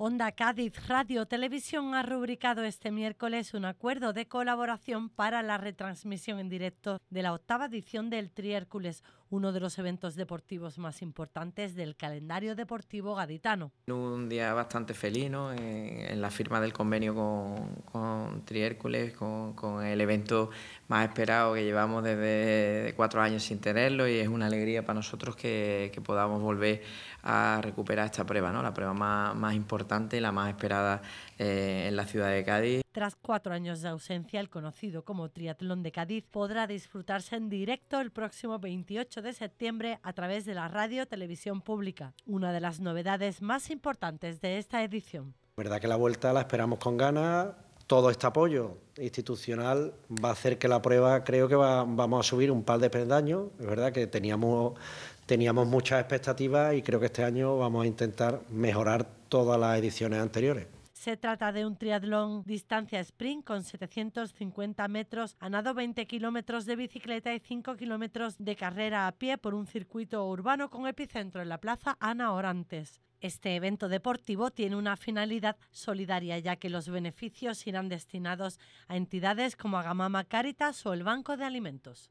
Onda Cádiz Radio Televisión ha rubricado este miércoles un acuerdo de colaboración para la retransmisión en directo de la octava edición del Triércules, uno de los eventos deportivos más importantes del calendario deportivo gaditano. Un día bastante feliz en, la firma del convenio con, Triércules, con, el evento más esperado que llevamos desde cuatro años sin tenerlo y es una alegría para nosotros que, podamos volver a recuperar esta prueba, ¿no? la prueba más importante la más esperada eh, en la ciudad de Cádiz. Tras cuatro años de ausencia, el conocido como Triatlón de Cádiz podrá disfrutarse en directo el próximo 28 de septiembre a través de la radio televisión pública, una de las novedades más importantes de esta edición. verdad que la vuelta la esperamos con ganas, todo este apoyo institucional va a hacer que la prueba, creo que vamos a subir un par de peldaños. Es verdad que teníamos, teníamos muchas expectativas y creo que este año vamos a intentar mejorar todas las ediciones anteriores. Se trata de un triatlón distancia sprint con 750 metros, a nado 20 kilómetros de bicicleta y 5 kilómetros de carrera a pie por un circuito urbano con epicentro en la plaza Ana Orantes. Este evento deportivo tiene una finalidad solidaria, ya que los beneficios irán destinados a entidades como Agamama Caritas o el Banco de Alimentos.